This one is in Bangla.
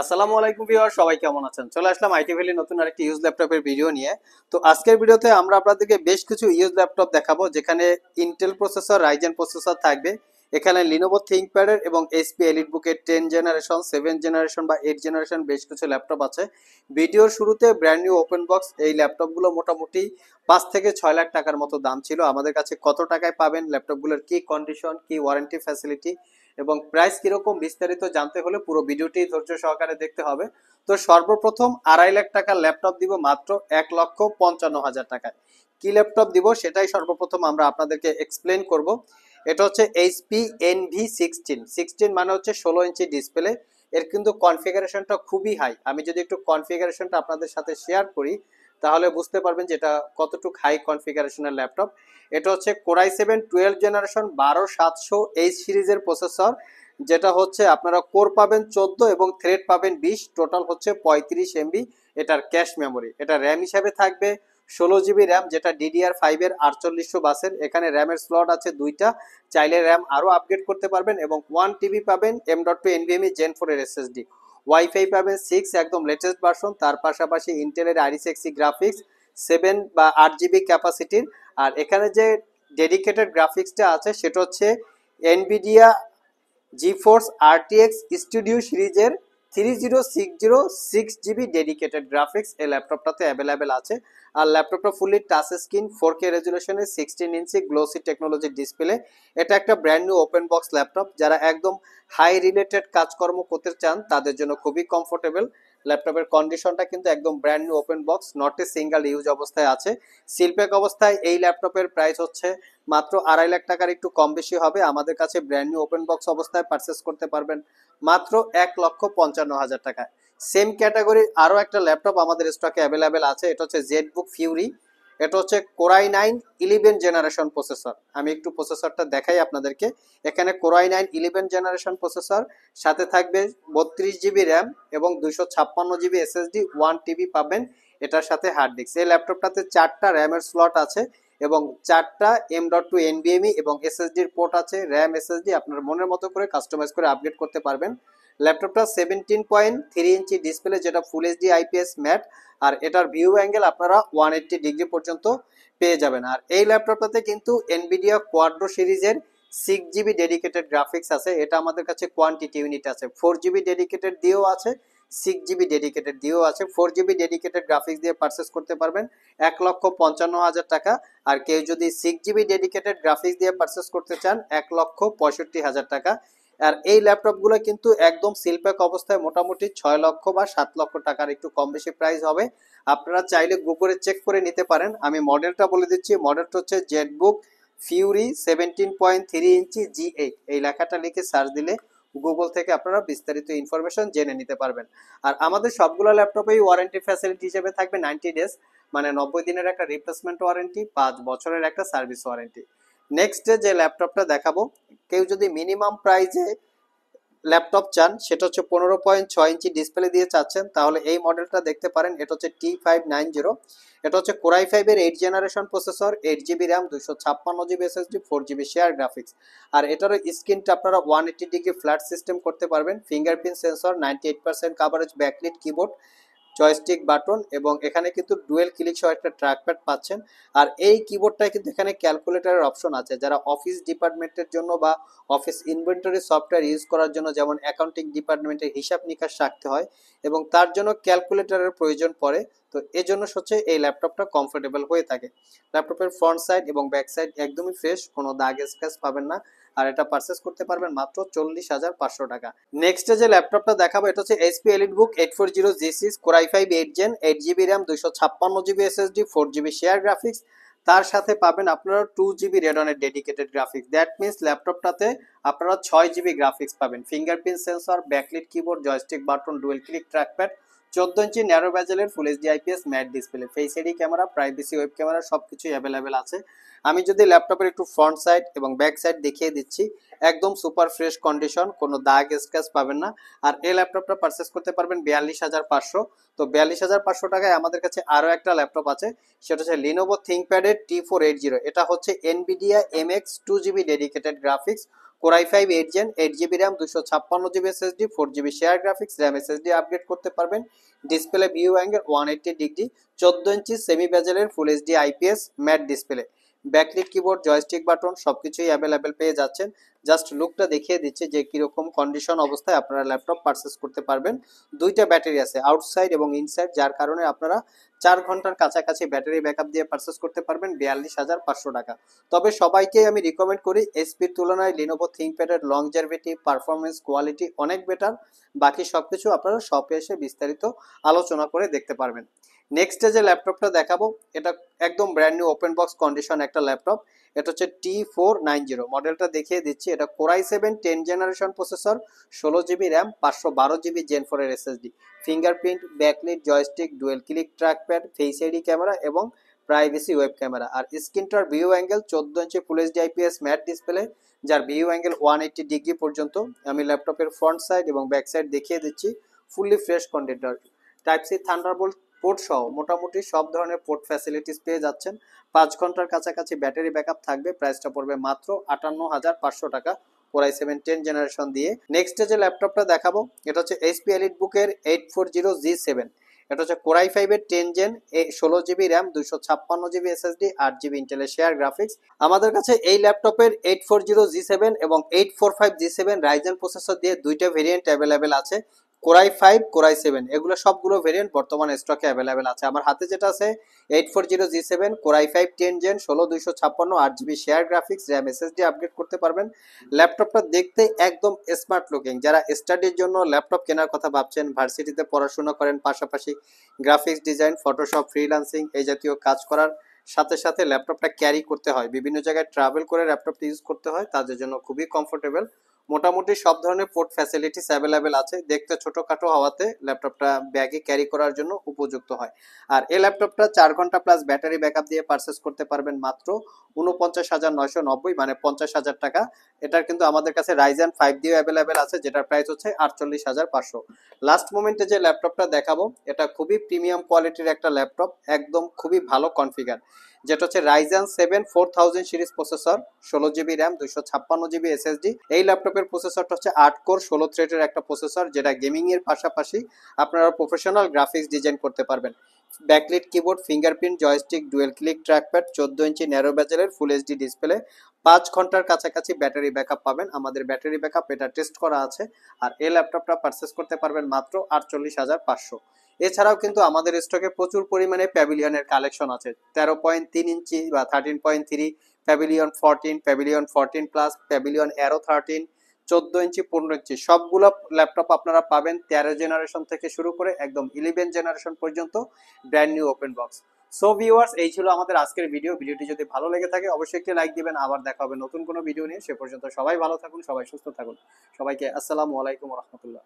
আসসালামু আলাইকুম ভিউয়ার সবাই কেমন আছেন চলে আসলাম আইটি ভ্যালি নতুন আরেকটি ইউজ ল্যাপটপের ভিডিও নিয়ে তো আজকের ভিডিওতে আমরা আপনাদেরকে বেশ কিছু ইউজ ল্যাপটপ দেখাবো যেখানে ইন্টেল প্রসেসর রাইজেন প্রসেসর থাকবে এখানে লিনোভো প্যাডের এবং এসপি এলিট বুকের টেন জেনারেশন সেভেন জেনারেশন বা এইট জেনারেশন বেশ কিছু ল্যাপটপ আছে ভিডিওর শুরুতে ব্র্যান্ড নিউ ওপেন বক্স এই ল্যাপটপগুলো মোটামুটি পাঁচ থেকে ছয় লাখ টাকার মতো দাম ছিল আমাদের কাছে কত টাকায় পাবেন ল্যাপটপগুলোর কি কন্ডিশন কি ওয়ারেন্টি ফ্যাসিলিটি এবং প্রাইস কিরকম বিস্তারিত জানতে হলে পুরো ভিডিওটি ধৈর্য সহকারে দেখতে হবে তো সর্বপ্রথম আড়াই লাখ টাকা ল্যাপটপ দিব মাত্র এক লক্ষ পঞ্চান্ন হাজার টাকায় কি ল্যাপটপ দিব সেটাই সর্বপ্রথম আমরা আপনাদেরকে এক্সপ্লেন করব এটা হচ্ছে এইচপি ভি সিক্সটিন সিক্সটিন মানে হচ্ছে ষোলো ইঞ্চি ডিসপ্লে এর কিন্তু কনফিগারেশনটা খুবই হাই আমি যদি একটু কনফিগারেশনটা আপনাদের সাথে শেয়ার করি তাহলে বুঝতে পারবেন যে এটা কতটুকু হাই কনফিগারেশনের ল্যাপটপ এটা হচ্ছে কোরাই সেভেন টুয়েলভ জেনারেশন বারো সাতশো এই সিরিজের প্রসেসর যেটা হচ্ছে আপনারা কোর পাবেন চোদ্দ এবং থ্রেড পাবেন বিশ টোটাল হচ্ছে পঁয়ত্রিশ এমবি এটার ক্যাশ মেমোরি এটা র্যাম হিসাবে থাকবে ষোলো জিবি র্যাম যেটা ডিডিআর ফাইভের আটচল্লিশশো বাসের এখানে র্যামের স্লট আছে দুইটা চাইলে র্যাম আরও আপগ্রেড করতে পারবেন এবং ওয়ান টিবি পাবেন M dot two NVMe gen এর এসএসডি ওয়াইফাই পাবেন সিক্স একদম লেটেস্ট ভার্সন তার পাশাপাশি ইন্টেলের আইরিস এক্সি গ্রাফিক্স সেভেন বা আট জিবি ক্যাপাসিটির আর এখানে যে ডেডিকেটেড গ্রাফিক্সটা আছে সেটা হচ্ছে এনভিডিয়া জিফোর্স আরটিএক্স স্টুডিও সিরিজের three zero six zero six GB dedicated graphics এই ল্যাপটপটাতে অ্যাভেলেবেল আছে আর ল্যাপটপটা fully touch screen four K রেজুলেশনে সিক্সটিন ইঞ্চি গ্লোসি টেকনোলজির ডিসপ্লে এটা একটা brand new open box laptop যারা একদম হাই রিলেটেড কাজকর্ম করতে চান তাদের জন্য খুবই কমফোর্টেবল ল্যাপটপের কন্ডিশনটা কিন্তু একদম brand new open box not a single use অবস্থায় আছে সিলপ্যাক অবস্থায় এই ল্যাপটপের প্রাইস হচ্ছে মাত্র আড়াই লাখ টাকার একটু কম বেশি হবে আমাদের কাছে ব্র্যান্ড নিউ ওপেন বক্স অবস্থায় পারচেস করতে পারবেন মাত্র এক লক্ষ পঞ্চান্ন হাজার টাকা সেম ক্যাটাগরির আরও একটা ল্যাপটপ আমাদের স্টকে অ্যাভেলেবেল আছে এটা হচ্ছে জেড বুক ফিউরি এটা হচ্ছে core i nine eleven generation processor আমি একটু প্রসেসরটা দেখাই আপনাদেরকে এখানে core i nine eleven generation processor সাথে থাকবে বত্রিশ জিবি র্যাম এবং দুশো ছাপ্পান্ন জিবি এসএসডি ওয়ান টিবি পাবেন এটার সাথে হার্ড ডিস্ক এই ল্যাপটপটাতে চারটা র্যামের স্লট আছে এবং চারটা এম ডট টু এনবিএমই এবং এসএসডির পোর্ট আছে র্যাম এসএসডি আপনার মনের মতো করে কাস্টমাইজ করে আপডেট করতে পারবেন ল্যাপটপটা seventeen point three inch display যেটা ফুল এইচডি আইপিএস ম্যাট আর এটার ভিউ অ্যাঙ্গেল আপনারা ওয়ান এইট্টি ডিগ্রি পর্যন্ত পেয়ে যাবেন আর এই ল্যাপটপটাতে কিন্তু এনবিডিয়া কোয়াড্রো সিরিজের সিক্স জিবি ডেডিকেটেড গ্রাফিক্স আছে এটা আমাদের কাছে কোয়ান্টিটি ইউনিট আছে ফোর জিবি ডেডিকেটেড দিয়েও আছে সিক্স জিবি ডেডিকেটেড দিয়েও আছে ফোর জিবি ডেডিকেটেড গ্রাফিক্স দিয়ে পারচেস করতে পারবেন এক লক্ষ পঞ্চান্ন হাজার টাকা আর কেউ যদি সিক্স জিবি ডেডিকেটেড গ্রাফিক্স দিয়ে পারচেস করতে চান এক লক্ষ পঁয়ষট্টি হাজার টাকা আর এই ল্যাপটপগুলো কিন্তু একদম সিলপ্যাক অবস্থায় মোটামুটি ছয় লক্ষ বা সাত লক্ষ টাকার একটু কম বেশি প্রাইস হবে আপনারা চাইলে গুগলে চেক করে নিতে পারেন আমি মডেলটা বলে দিচ্ছি মডেলটা হচ্ছে jetbook fury seventeen point three inch G eight এই লেখাটা লিখে সার্চ দিলে গুগল থেকে আপনারা বিস্তারিত ইনফরমেশন জেনে নিতে পারবেন আর আমাদের সবগুলো ল্যাপটপেই ওয়ারেন্টি ফ্যাসিলিটি হিসেবে থাকবে নাইনটি ডেজ মানে নব্বই দিনের একটা রিপ্লেসমেন্ট ওয়ারেন্টি পাঁচ বছরের একটা সার্ভিস ওয়ারেন্টি নেক্সট যে ল্যাপটপটা দেখাবো কেউ যদি মিনিমাম প্রাইজে ল্যাপটপ চান সেটা হচ্ছে পনেরো পয়েন্ট ছয় ইঞ্চি ডিসপ্লে দিয়ে চাচ্ছেন তাহলে এই মডেলটা দেখতে পারেন এটা হচ্ছে টি ফাইভ নাইন জিরো এটা হচ্ছে কোরাই ফাইভের eight generation processor eight GB RAM দুশো ছাপ্পান্ন GB SSD four GB share graphics আর এটারও স্ক্রিনটা আপনারা one eighty degree flat system করতে পারবেন fingerprint sensor ninety eight percent coverage backlit keyboard joystick button এবং এখানে কিন্তু ডুয়েল ক্লিক সহ একটা ট্র্যাকপ্যাড পাচ্ছেন আর এই কিবোর্ডটায় কিন্তু এখানে ক্যালকুলেটরের অপশন আছে যারা অফিস ডিপার্টমেন্টের জন্য বা অফিস ইনভেন্টরি সফটওয়্যার ইউজ করার জন্য যেমন অ্যাকাউন্টিং ডিপার্টমেন্টের হিসাব নিকাশ রাখতে হয় এবং তার জন্য ক্যালকুলেটরের প্রয়োজন পড়ে তো এই জন্য হচ্ছে এই ল্যাপটপটা কমফোর্টেবল হয়ে থাকে ল্যাপটপের ফ্রন্ট সাইড এবং ব্যাক সাইড একদমই ফ্রেশ কোনো দাগ স্ক্র্যাচ পাবেন না আর এটা পারচেস করতে পারবেন মাত্র চল্লিশ হাজার পাঁচশো টাকা নেক্সট যে ল্যাপটপটা দেখাবো এটা হচ্ছে HP elite book eight four zero G six core i five eight gen eight GB RAM দুইশো ছাপ্পান্ন GB SSD four GB share graphics তার সাথে পাবেন আপনারা টু জিবি রেডনের ডেডিকেটেড গ্রাফিক্স দ্যাট মিনস ল্যাপটপটাতে আপনারা ছয় জিবি গ্রাফিক্স পাবেন fingerprint sensor backlit keyboard joystick button dual click trackpad চোদ্দ ইঞ্চি ন্যারো ব্যাজেলের full HD IPS matte display face ID camera privacy web camera সবকিছুই অ্যাভেলেবেল আছে আমি যদি ল্যাপটপের একটু ফ্রন্ট সাইড এবং ব্যাক সাইড দেখিয়ে দিচ্ছি একদম সুপার ফ্রেশ কন্ডিশন কোনো দাগ স্ক্যাচ পাবেন না আর এই ল্যাপটপটা পারচেস করতে পারবেন বিয়াল্লিশ হাজার পাঁচশো তো বিয়াল্লিশ হাজার পাঁচশো টাকায় আমাদের কাছে আরও একটা ল্যাপটপ আছে সেটা হচ্ছে লিনোভো থিঙ্কপ্যাডের টি ফোর এইট জিরো এটা হচ্ছে Nvidia M X two GB dedicated graphics core i five eight gen eight GB RAM দুশো ছাপ্পান্ন GB SSD four GB share graphics RAM SSD upgrade করতে পারবেন display view angle one eighty degree চোদ্দ ইঞ্চি সেমি ব্যাজেলের full HD IPS matte display backlit keyboard joystick button সবকিছুই অ্যাভেলেবেল পেয়ে যাচ্ছেন জাস্ট লুকটা দেখিয়ে দিচ্ছে যে কীরকম কন্ডিশন অবস্থায় আপনারা ল্যাপটপ পারচেস করতে পারবেন দুইটা ব্যাটারি আছে আউটসাইড এবং ইনসাইড যার কারণে আপনারা চার ঘন্টার কাছাকাছি ব্যাটারি ব্যাকআপ দিয়ে পারচেস করতে পারবেন বিয়াল্লিশ হাজার পাঁচশো টাকা তবে সবাইকেই আমি রিকমেন্ড করি এসপির তুলনায় লিনোভো থিঙ্কপ্যাডের জার্ভিটি পারফরমেন্স কোয়ালিটি অনেক বেটার বাকি সব কিছু আপনারা শপে এসে বিস্তারিত আলোচনা করে দেখতে পারবেন নেক্সটে যে ল্যাপটপটা দেখাবো এটা একদম brand new open box condition একটা ল্যাপটপ এটা হচ্ছে টি ফোর নাইন জিরো মডেলটা দেখিয়ে দিচ্ছি এটা core i seven ten generation processor ষোলো জিবি র্যাম পাঁচশো বারো জিবি জেন ফোর এর SSD fingerprint backlit joystick dual click trackpad face ID camera এবং প্রাইভেসি ওয়েব ক্যামেরা আর স্ক্রিনটার ভিউ অ্যাঙ্গেল চোদ্দো inch full D IPS matte display যার view angle one eighty degree পর্যন্ত আমি ল্যাপটপের ফ্রন্ট সাইড এবং ব্যাক সাইড দেখিয়ে দিচ্ছি ফুললি ফ্রেশ কন্ডিটার টাইপ সি থান্ডারবোল্ট পোর্ট সহ মোটামুটি সব ধরনের পোর্ট ফ্যাসিলিটিস পেয়ে যাচ্ছেন পাঁচ ঘন্টার কাছাকাছি ব্যাটারি ব্যাকআপ থাকবে প্রাইসটা পড়বে মাত্র আটান্ন হাজার পাঁচশো টাকা ওরাই সেভেন টেন জেনারেশন দিয়ে নেক্সটে যে ল্যাপটপটা দেখাবো এটা হচ্ছে এইচপি এলিট বুকের eight four zero G seven এটা হচ্ছে কোরাই ফাইভের টেন জেন ষোলো জিবি র্যাম দুইশো ছাপ্পান্ন জিবি এসএসডি আট জিবি ইন্টেলের শেয়ার গ্রাফিক্স আমাদের কাছে এই ল্যাপটপের eight four zero G seven এবং eight four five G seven Ryzen processor দিয়ে দুইটা ভেরিয়েন্ট অ্যাভেলেবেল আছে কোরাই ফাইভ কোরাই সেভেন এগুলো সবগুলো ভেরিয়েন্ট বর্তমানে স্টকে অ্যাভেলেবেল আছে আমার হাতে যেটা আছে eight four zero G seven core i five ten gen ষোলো দুইশো ছাপ্পান্ন আট GB share graphics RAM SSD upgrade করতে পারবেন ল্যাপটপটা দেখতে একদম স্মার্ট লুকিং যারা স্টাডির জন্য ল্যাপটপ কেনার কথা ভাবছেন ভার্সিটিতে পড়াশোনা করেন পাশাপাশি গ্রাফিক্স ডিজাইন ফটোশপ ফ্রিলান্সিং এই জাতীয় কাজ করার সাথে সাথে ল্যাপটপটা ক্যারি করতে হয় বিভিন্ন জায়গায় ট্রাভেল করে ল্যাপটপটা ইউজ করতে হয় তাদের জন্য খুবই কমফোর্টেবল মোটামুটি সব ধরনের পোর্ট ফ্যাসিলিটিস অ্যাভেলেবেল আছে দেখতে ছোটোখাটো হওয়াতে ল্যাপটপটা ব্যাগে ক্যারি করার জন্য উপযুক্ত হয় আর এই ল্যাপটপটা চার ঘন্টা প্লাস ব্যাটারি ব্যাকআপ দিয়ে পারচেস করতে পারবেন মাত্র উনপঞ্চাশ হাজার নয়শো নব্বই মানে পঞ্চাশ হাজার টাকা এটার কিন্তু আমাদের কাছে রাইজেন ফাইভ দিয়ে অ্যাভেলেবেল আছে যেটার প্রাইস হচ্ছে আটচল্লিশ হাজার পাঁচশো লাস্ট মোমেন্টে যে ল্যাপটপটা দেখাবো এটা খুবই প্রিমিয়াম কোয়ালিটির একটা ল্যাপটপ একদম খুবই ভালো কনফিগার যেটা হচ্ছে Ryzen seven four thousand series processor ষোলো জিবি র্যাম দুইশো ছাপ্পান্ন জিবি এসএসডি এই ল্যাপটপের প্রসেসরটা হচ্ছে আট কোর ষোলো থ্রেডের একটা প্রসেসর যেটা গেমিং এর পাশাপাশি আপনারা প্রফেশনাল গ্রাফিক্স ডিজাইন করতে পারবেন backlit keyboard fingerprint joystick dual click trackpad চোদ্দ ইঞ্চি ন্যারো ব্যাজেলের ফুল এইচডি ডিসপ্লে পাঁচ ঘন্টার কাছাকাছি ব্যাটারি ব্যাকআপ পাবেন আমাদের ব্যাটারি ব্যাকআপ এটা টেস্ট করা আছে আর এই ল্যাপটপটা পারচেস করতে পারবেন মাত্র আটচল্লিশ হাজার পাঁচশো এছাড়াও কিন্তু আমাদের স্টকে প্রচুর পরিমাণে প্যাভিলিয়নের কালেকশন আছে তেরো পয়েন্ট তিন ইঞ্চি বা thirteen point three pavilion fourteen pavilion fourteen plus pavilion aero thirteen চোদ্দ ইঞ্চি পনেরো ইঞ্চি সবগুলো ল্যাপটপ আপনারা পাবেন তেরো জেনারেশন থেকে শুরু করে একদম ইলেভেন জেনারেশন পর্যন্ত brand new open box so viewers এই ছিল আমাদের আজকের ভিডিও ভিডিওটি যদি ভালো লেগে থাকে অবশ্যই একটি লাইক দিবেন আবার দেখা হবে নতুন কোনো ভিডিও নিয়ে সে পর্যন্ত সবাই ভালো থাকুন সবাই সুস্থ থাকুন সবাইকে আসসালামু আলাইকুম রহমতুল্লাহ